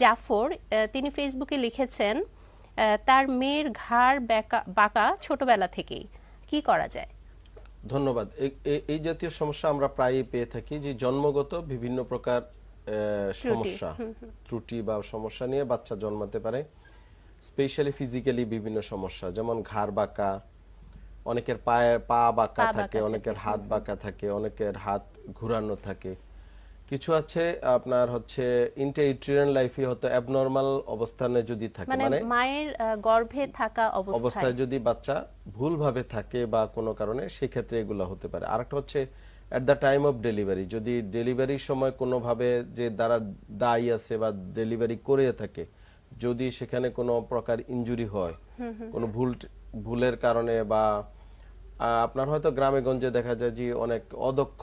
জাফর তিনি ফেসবুকে লিখেছেন তার মেয়ের ঘাড় বাঁকা ছোটবেলা থেকেই কি করা যায় ধন্যবাদ এই জাতীয় সমস্যা আমরা প্রায়ই পেয়ে থাকি যে জন্মগত বিভিন্ন প্রকার সমস্যা ত্রুটি বা সমস্যা নিয়ে বাচ্চা জন্মাতে পারে স্পেশালি ফিজিক্যালি বিভিন্ন সমস্যা যেমন ঘাড় বাঁকা অনেকের পায়ে পা বাঁকা থাকে অনেকের হাত বাঁকা থাকে অনেকের হাত ঘুরানো থাকে কিছু আছে আপনার হচ্ছে ইন্টারইউটেরিয়ান লাইফে হয়তো অ্যাবনরমাল অবস্থানে যদি থাকে মানে, মানে মায়ের গর্ভে থাকা অবস্থায় যদি বাচ্চা ভুলভাবে থাকে বা কোনো কারণে সেই ক্ষেত্রে এগুলো হতে পারে আরেকটা হচ্ছে at the time of delivery যদি ডেলিভারির সময় কোনোভাবে যে দ্বারা দায়ী আছে বা ডেলিভারি করে থাকে যদি সেখানে কোনো প্রকার ইনজুরি হয় কোনো ভুল ভুলের কারণে বা আপনার হয়তো গ্রামে গঞ্জে দেখা যায় যে অনেক অদক্ষ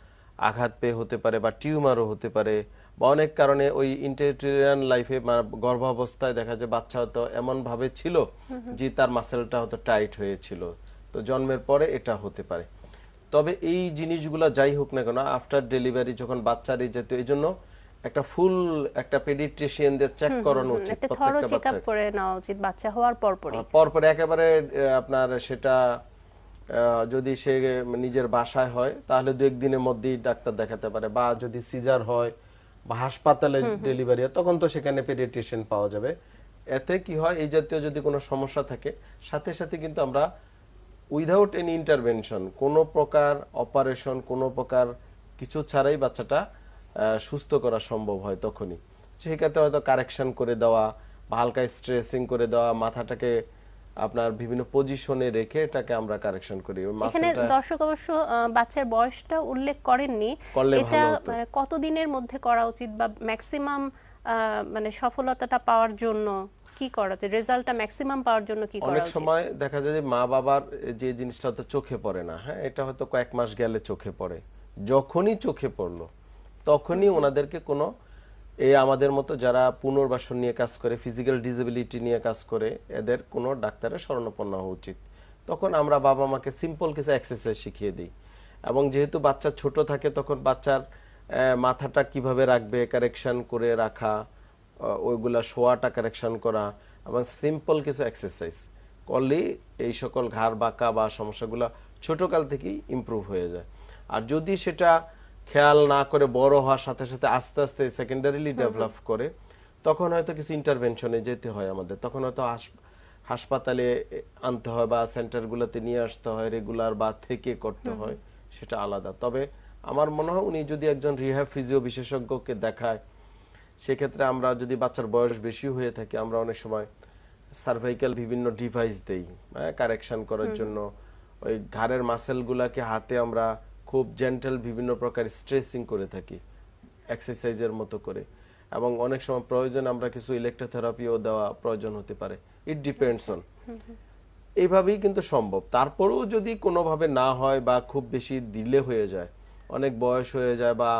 আঘাত পেয়ে হতে পারে বা টিউমারও হতে পারে বা অনেক কারণে ওই ইন্টারটেরিয়ান লাইফে গর্ভাবস্থায় দেখা যায় বাচ্চা হয়তো এমনভাবে ছিল যে তার মাসেলটা হয়তো টাইট হয়েছিল তো জন্মের পরে এটা হতে পারে তবে এই জিনিসগুলো যাই হোক না কেন আফটার ডেলিভারি যখন বাচ্চার এই জাতীয় এই জন্য একটা ফুল একটা পেডিট্রিশিয়ানদের চেক করানো উচিত প্রত্যেকটা বাচ্চা করে নেওয়া উচিত বাচ্চা হওয়ার পর হ্যাঁ, পর পরে একেবারে আপনার সেটা যদি সে নিজের বাসায় হয় তাহলে দু একদিনের মধ্যেই ডাক্তার দেখাতে পারে বা যদি সিজার হয় বা হাসপাতালে ডেলিভারি হয় তখন তো সেখানে পেডিয়াট্রিশিয়ান পাওয়া যাবে এতে কি হয় এই জাতীয় যদি কোনো সমস্যা থাকে সাথে সাথে কিন্তু আমরা উইদাউট এনি ইন্টারভেনশন কোনো প্রকার অপারেশন কোনো প্রকার কিছু ছাড়াই বাচ্চাটা সুস্থ করা সম্ভব হয় তখনই সেই ক্ষেত্রে হয়তো কারেকশন করে দেওয়া বা হালকা স্ট্রেসিং করে দেওয়া মাথাটাকে আপনার বিভিন্ন পজিশনে রেখে এটাকে আমরা কারেকশন করি এখানে দর্শক অবশ্য বাচ্চার বয়সটা উল্লেখ করেননি এটা মানে কত দিনের মধ্যে করা উচিত বা ম্যাক্সিমাম মানে সফলতাটা পাওয়ার জন্য কি করা উচিত রেজাল্টটা ম্যাক্সিমাম পাওয়ার জন্য কি করা অনেক সময় দেখা যায় যে মা বাবার যে জিনিসটা তো চোখে পড়ে না হ্যাঁ এটা হয়তো কয়েক মাস গেলে চোখে পড়ে যখনই চোখে পড়লো তখনই ওনাদেরকে কোনো এই আমাদের মতো যারা পুনর্বাসন নিয়ে কাজ করে ফিজিক্যাল ডিজেবিলিটি নিয়ে কাজ করে এদের কোনো ডাক্তারের শরণাপন্ন হওয়া উচিত তখন আমরা বাবা মাকে সিম্পল কিছু এক্সারসাইজ শিখিয়ে দিই এবং যেহেতু বাচ্চা ছোট থাকে তখন বাচ্চার মাথাটা কিভাবে রাখবে কারেকশান করে রাখা ওইগুলা শোয়াটা কারেকশান করা এবং সিম্পল কিছু এক্সারসাইজ করলেই এই সকল ঘাড় বাঁকা বা সমস্যাগুলো ছোটোকাল থেকেই ইম্প্রুভ হয়ে যায় আর যদি সেটা খেয়াল না করে বড় হওয়ার সাথে সাথে আস্তে আস্তে সেকেন্ডারিলি ডেভেলপ করে তখন হয়তো কিছু ইন্টারভেনশনে যেতে হয় আমাদের তখন হয়তো হাসপাতালে আনতে হয় বা সেন্টারগুলোতে নিয়ে আসতে হয় রেগুলার বা থেকে করতে হয় সেটা আলাদা তবে আমার মনে হয় উনি যদি একজন রিহ্যাব ফিজিও বিশেষজ্ঞকে দেখায় সেক্ষেত্রে আমরা যদি বাচ্চার বয়স বেশি হয়ে থাকে আমরা অনেক সময় সার্ভাইকাল বিভিন্ন ডিভাইস দেই কারেকশন হ্যাঁ, করার জন্য ওই ঘাড়ের মাসেলগুলোকে হাতে আমরা খুব জেন্টাল বিভিন্ন প্রকার স্ট্রেসিং করে থাকি এক্সারসাইজের মতো করে এবং অনেক সময় প্রয়োজন আমরা কিছু ইলেকট্রোথেরাপিও দেওয়া প্রয়োজন হতে পারে ইট ডিপেন্ডস অন এইভাবেই কিন্তু সম্ভব তারপরেও যদি কোনোভাবে না হয় বা খুব বেশি দিলে হয়ে যায় অনেক বয়স হয়ে যায় বা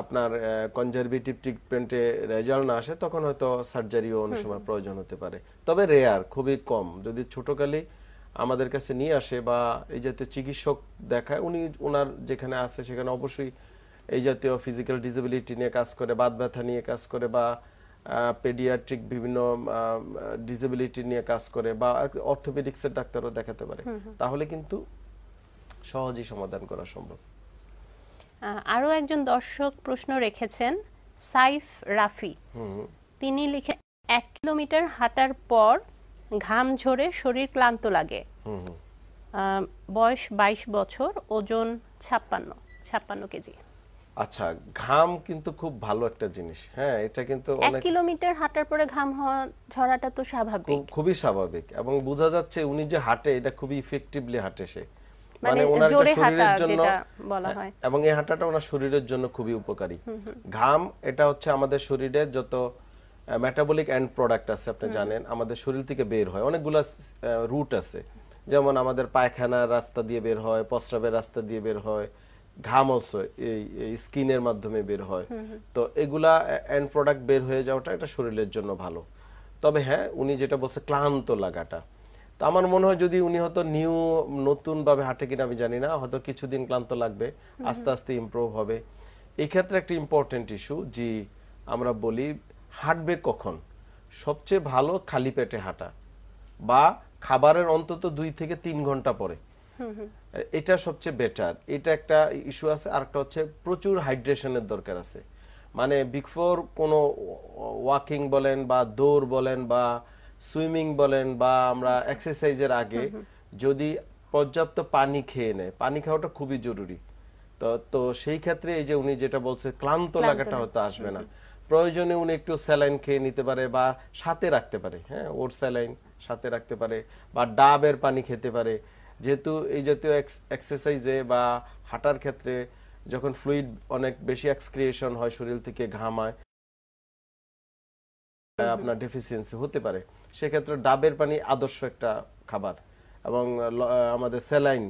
আপনার কনজারভেটিভ ট্রিটমেন্টে রেজাল্ট না আসে তখন হয়তো সার্জারিও অনেক সময় প্রয়োজন হতে পারে তবে রেয়ার খুবই কম যদি ছোটোকালেই আমাদের কাছে নিয়ে আসে বা এই জাতীয় চিকিৎসক দেখায় উনি ওনার যেখানে আছে সেখানে অবশ্যই এই জাতীয় ফিজিক্যাল ডিসেবিলিটি নিয়ে কাজ করে বাদ ব্যথা নিয়ে কাজ করে বা পেডিয়াট্রিক বিভিন্ন ডিসেবিলিটি নিয়ে কাজ করে বা অর্থোপেডিক্সের ডাক্তারও দেখাতে পারে তাহলে কিন্তু সহজেই সমাধান করা সম্ভব আরও একজন দর্শক প্রশ্ন রেখেছেন সাইফ রাফি তিনি লিখে এক কিলোমিটার হাঁটার পর ঘাম ঝরে শরীর ক্লান্ত লাগে বয়স ২২ বছর ওজন ছাপ্পান্ন ছাপ্পান্ন কেজি আচ্ছা ঘাম কিন্তু খুব ভালো একটা জিনিস হ্যাঁ এটা কিন্তু এক কিলোমিটার হাঁটার পরে ঘাম হওয়া ঝরাটা তো স্বাভাবিক খুবই স্বাভাবিক এবং বোঝা যাচ্ছে উনি যে হাঁটে এটা খুবই ইফেক্টিভলি হাঁটে সে মানে, মানে ওনার শরীরের জন্য বলা হ্যাঁ, হয় এবং এই হাঁটাটা ওনার শরীরের জন্য খুবই উপকারী ঘাম এটা হচ্ছে আমাদের শরীরে যত মেটাবলিক এন্ড প্রোডাক্ট আছে আপনি জানেন আমাদের শরীর থেকে বের হয় অনেকগুলো রুট আছে যেমন আমাদের পায়খানার রাস্তা দিয়ে বের হয় প্রস্রাবের রাস্তা দিয়ে বের হয় ঘাম অলসো এই স্কিনের মাধ্যমে বের হয় তো এগুলা এন্ড প্রোডাক্ট বের হয়ে যাওয়াটা একটা শরীরের জন্য ভালো তবে হ্যাঁ উনি যেটা বলছে ক্লান্ত লাগাটা তো আমার মনে হয় যদি উনি হয়তো নিউ নতুন ভাবে হাঁটে কিনা আমি জানি না হয়তো কিছুদিন ক্লান্ত লাগবে আস্তে আস্তে ইম্প্রুভ হবে এই ক্ষেত্রে একটা ইম্পর্টেন্ট ইস্যু যে আমরা বলি হাঁটবে কখন সবচেয়ে ভালো খালি পেটে হাঁটা বা খাবারের অন্তত দুই থেকে তিন ঘন্টা পরে এটা সবচেয়ে বেটার এটা একটা ইস্যু আছে আরেকটা হচ্ছে প্রচুর হাইড্রেশনের দরকার আছে মানে বিফোর কোনো ওয়াকিং বলেন বা দৌড় বলেন বা সুইমিং বলেন বা আমরা আচ্ছা। এক্সারসাইজের আগে যদি পর্যাপ্ত পানি খেয়ে নেয় পানি খাওয়াটা খুবই জরুরি তো তো সেই ক্ষেত্রে এই যে উনি যেটা বলছে ক্লান্ত লাগাটা হয়তো আসবে না প্রয়োজনে উনি একটু স্যালাইন খেয়ে নিতে পারে বা সাথে রাখতে পারে হ্যাঁ ওর স্যালাইন সাথে রাখতে পারে বা ডাবের পানি খেতে পারে যেহেতু এই জাতীয় এক্সারসাইজে বা হাঁটার ক্ষেত্রে যখন ফ্লুইড অনেক বেশি এক্সক্রিয়েশন হয় শরীর থেকে ঘাম হয় আপনার ডেফিসিয়েন্সি হতে পারে সেক্ষেত্রে ডাবের পানি আদর্শ একটা খাবার এবং আমাদের স্যালাইন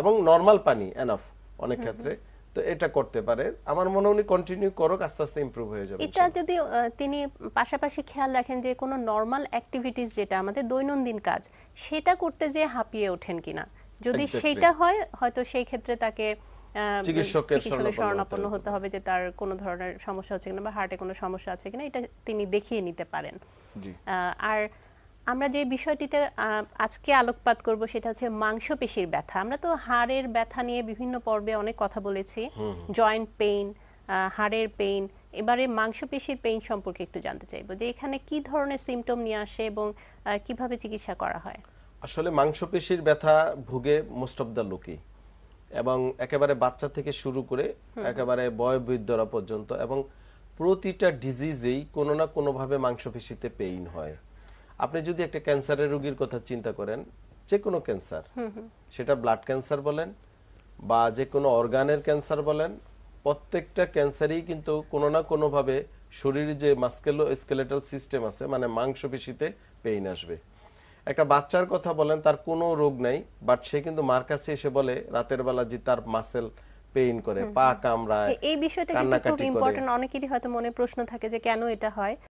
এবং নর্মাল পানি এনাফ অনেক ক্ষেত্রে তো এটা করতে পারে আমার মনে উনি কন্টিনিউ করুক আস্তে আস্তে ইমপ্রুভ হয়ে যাবে এটা যদি তিনি পাশাপাশি খেয়াল রাখেন যে কোনো নর্মাল অ্যাক্টিভিটিস যেটা আমাদের দৈনন্দিন কাজ সেটা করতে যে হাঁপিয়ে ওঠেন কিনা যদি সেটা হয় হয়তো সেই ক্ষেত্রে তাকে চিকিৎসকের শরণাপন্ন হতে হবে যে তার কোনো ধরনের সমস্যা হচ্ছে কিনা বা হার্টে কোনো সমস্যা আছে কিনা এটা তিনি দেখিয়ে নিতে পারেন আর আমরা যে বিষয়টিতে আজকে আলোকপাত করব সেটা হচ্ছে মাংসপেশির ব্যথা আমরা তো হাড়ের ব্যথা নিয়ে বিভিন্ন পর্বে অনেক কথা বলেছি জয়েন্ট পেইন হাড়ের পেইন এবারে মাংসপেশির পেইন সম্পর্কে একটু জানতে চাইবো যে এখানে কি ধরনের সিমটম নিয়ে আসে এবং কিভাবে চিকিৎসা করা হয় আসলে মাংসপেশির ব্যথা ভুগে মোস্ট অফ দ্য লোকই এবং একেবারে বাচ্চা থেকে শুরু করে একেবারে বয়োবৃদ্ধরা পর্যন্ত এবং প্রতিটা ডিজিজেই কোনো না কোনোভাবে মাংসপেশিতে পেইন হয় আপনি যদি একটা ক্যান্সারের রোগীর কথা চিন্তা করেন যে কোনো ক্যান্সার সেটা ব্লাড ক্যান্সার বলেন বা যে কোনো অর্গানের ক্যান্সার বলেন প্রত্যেকটা ক্যান্সারই কিন্তু কোনো না কোনোভাবে শরীরে যে মাস্কেলো স্কেলেটাল সিস্টেম আছে মানে মাংসপেশিতে পেইন আসবে একটা বাচ্চার কথা বলেন তার কোনো রোগ নাই বাট সে কিন্তু মার কাছে এসে বলে রাতের বেলা যে তার মাসেল পেইন করে পা কামড়ায় এই বিষয়টা কিন্তু খুব ইম্পর্টেন্ট অনেকেরই হয়তো মনে প্রশ্ন থাকে যে কেন এটা হয়